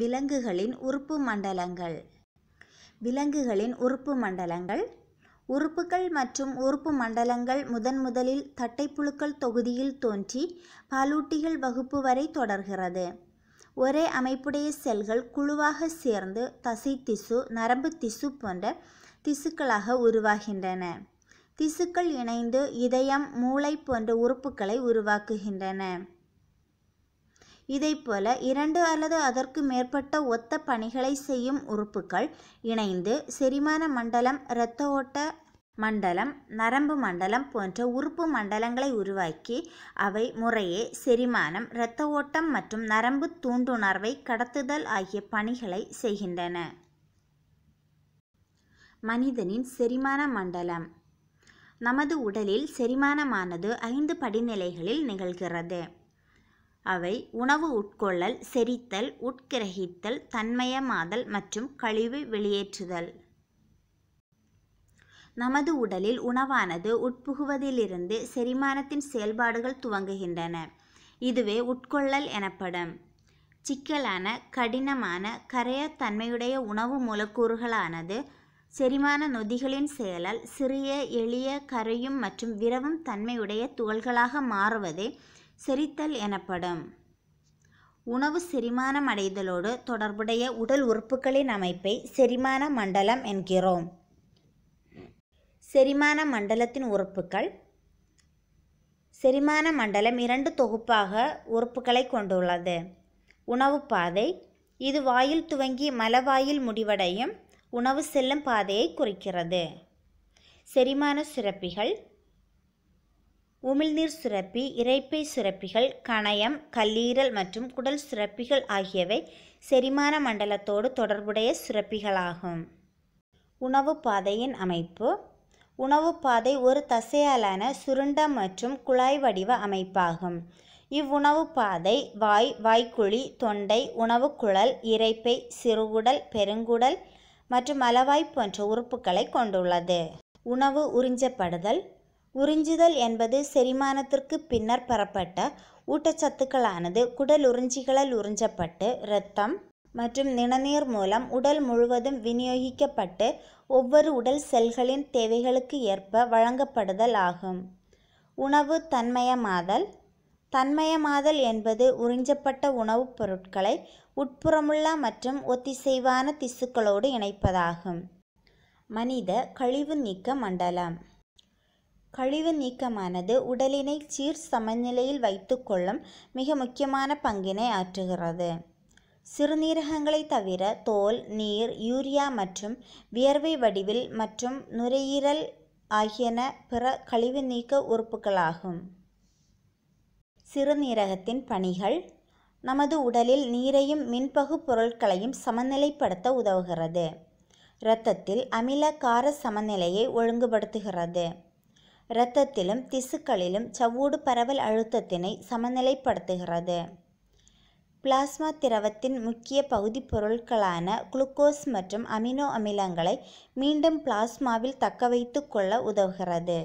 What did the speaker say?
விலங்குகளின் உறுப்பு மண்டலங்கள் விலங்குகளின் உறுப்பு மண்டலங்கள் உறுப்புகள் மற்றும் உறுப்பு மண்டலங்கள் முதன் முதலில் தட்டைப்புழுக்கள் தொகுதியில் தோன்றி பாலூட்டிகள் வகுப்பு வரை தொடர்கிறது ஒரே அமைப்புடைய செல்கள் குழுவாக சேர்ந்து தசை திசு நரம்பு திசு போன்ற திசுக்களாக உருவாகின்றன திசுக்கள் இணைந்து இதயம் மூளை போன்ற உறுப்புகளை உருவாக்குகின்றன இதைப்போல இரண்டு அல்லது அதற்கு மேற்பட்ட ஒத்த பணிகளை செய்யும் உறுப்புகள் இணைந்து செரிமான மண்டலம் இரத்த ஓட்ட மண்டலம் நரம்பு மண்டலம் போன்ற உறுப்பு மண்டலங்களை உருவாக்கி அவை முறையே செரிமானம் இரத்த ஓட்டம் மற்றும் நரம்பு தூண்டுணர்வை கடத்துதல் ஆகிய பணிகளை செய்கின்றன மனிதனின் செரிமான மண்டலம் நமது உடலில் செரிமானமானது ஐந்து படிநிலைகளில் நிகழ்கிறது அவை உணவு உட்கொள்ளல் செரித்தல் உட்கிரகித்தல் தன்மயமாதல் மற்றும் கழிவு வெளியேற்றுதல் நமது உடலில் உணவானது உட்புகுவதிலிருந்து செரிமானத்தின் செயல்பாடுகள் துவங்குகின்றன இதுவே உட்கொள்ளல் எனப்படும் சிக்கலான கடினமான கரையத்தன்மையுடைய உணவு மூலக்கூறுகளானது செரிமான நொதிகளின் செயலால் சிறிய எளிய கரையும் மற்றும் விரவும் தன்மையுடைய துகள்களாக மாறுவதே செரித்தல் எனப்படும் உணவு செரிமானம் அடைதலோடு தொடர்புடைய உடல் உறுப்புகளின் அமைப்பை செரிமான மண்டலம் என்கிறோம் செரிமான மண்டலத்தின் உறுப்புகள் செரிமான மண்டலம் இரண்டு தொகுப்பாக உறுப்புகளை கொண்டுள்ளது உணவு பாதை இது வாயில் துவங்கி மலவாயில் முடிவடையும் உணவு செல்லும் பாதையை குறிக்கிறது செரிமான சுரப்பிகள் உமிழ்நீர் சுரப்பி இறைப்பை சுரப்பிகள் கணயம் கல்லீரல் மற்றும் குடல் சுரப்பிகள் ஆகியவை செரிமான மண்டலத்தோடு தொடர்புடைய சுரப்பிகளாகும் உணவு பாதையின் அமைப்பு உணவு பாதை ஒரு தசையாலான சுருண்ட மற்றும் குழாய் வடிவ அமைப்பாகும் இவ்வுணவு பாதை வாய் வாய்க்குழி தொண்டை உணவு குழல் இறைப்பை சிறுகுடல் பெருங்குடல் மற்றும் மலவாய் போன்ற உறுப்புகளை கொண்டுள்ளது உணவு உறிஞ்சப்படுதல் உறிஞ்சுதல் என்பது செரிமானத்திற்கு பின்னர் பெறப்பட்ட ஊட்டச்சத்துக்களானது குடல் உறிஞ்சிகளால் உறிஞ்சப்பட்டு இரத்தம் மற்றும் நிணநீர் மூலம் உடல் முழுவதும் விநியோகிக்கப்பட்டு ஒவ்வொரு உடல் செல்களின் தேவைகளுக்கு ஏற்ப வழங்கப்படுதல் ஆகும் உணவு தன்மயமாதல் தன்மயமாதல் என்பது உறிஞ்சப்பட்ட உணவுப் பொருட்களை உட்புறமுள்ள மற்றும் ஒத்திசைவான திசுக்களோடு இணைப்பதாகும் மனித கழிவு நீக்க மண்டலம் கழிவு நீக்கமானது உடலினை சீர் சமநிலையில் வைத்துக்கொள்ளும் மிக முக்கியமான பங்கினை ஆற்றுகிறது சிறுநீரகங்களை தவிர தோல் நீர் யூரியா மற்றும் வியர்வை வடிவில் மற்றும் நுரையீரல் ஆகியன பிற கழிவு நீக்க உறுப்புகளாகும் சிறுநீரகத்தின் பணிகள் நமது உடலில் நீரையும் மின்பகு பொருட்களையும் சமநிலைப்படுத்த உதவுகிறது இரத்தத்தில் அமில கார சமநிலையை ஒழுங்குபடுத்துகிறது இரத்தத்திலும் திசுக்களிலும் சவ்வூடு பரவல் அழுத்தத்தினை சமநிலைப்படுத்துகிறது பிளாஸ்மா திரவத்தின் முக்கிய பகுதி பொருட்களான குளுக்கோஸ் மற்றும் அமினோ அமிலங்களை மீண்டும் பிளாஸ்மாவில் தக்கவைத்து கொள்ள உதவுகிறது